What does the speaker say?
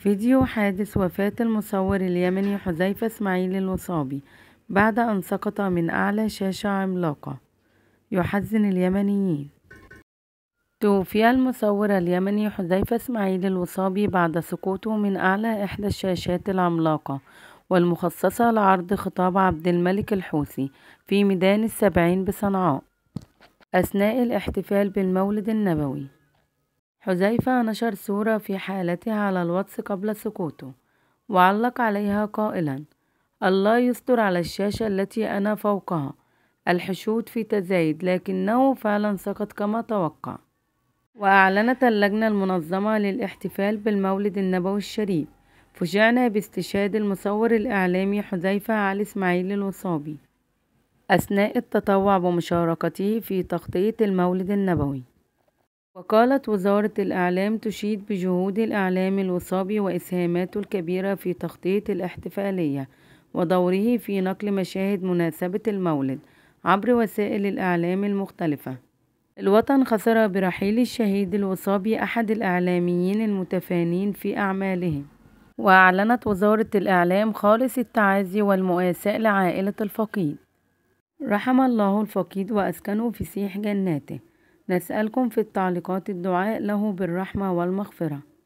فيديو حادث وفاة المصور اليمني حذيفة اسماعيل الوصابي بعد أن سقط من أعلى شاشة عملاقة يحزن اليمنيين توفي المصور اليمني حذيفة اسماعيل الوصابي بعد سقوطه من أعلى إحدى الشاشات العملاقة والمخصصة لعرض خطاب عبد الملك الحوثي في ميدان السبعين بصنعاء أثناء الاحتفال بالمولد النبوي حذيفة نشر صورة في حالته على الواتس قبل سقوطه وعلق عليها قائلا الله يستر على الشاشة التي أنا فوقها الحشود في تزايد لكنه فعلا سقط كما توقع وأعلنت اللجنة المنظمة للاحتفال بالمولد النبوي الشريف فجعنا باستشهاد المصور الإعلامي حذيفة علي إسماعيل الوصابي أثناء التطوع بمشاركته في تغطية المولد النبوي وقالت وزارة الإعلام تشيد بجهود الإعلام الوصابي وإسهاماته الكبيرة في تغطية الاحتفالية ودوره في نقل مشاهد مناسبة المولد عبر وسائل الإعلام المختلفة الوطن خسر برحيل الشهيد الوصابي أحد الإعلاميين المتفانين في أعمالهم وأعلنت وزارة الإعلام خالص التعازي والمؤاساة لعائلة الفقيد رحم الله الفقيد وأسكنه في سيح جناته نسألكم في التعليقات الدعاء له بالرحمة والمغفرة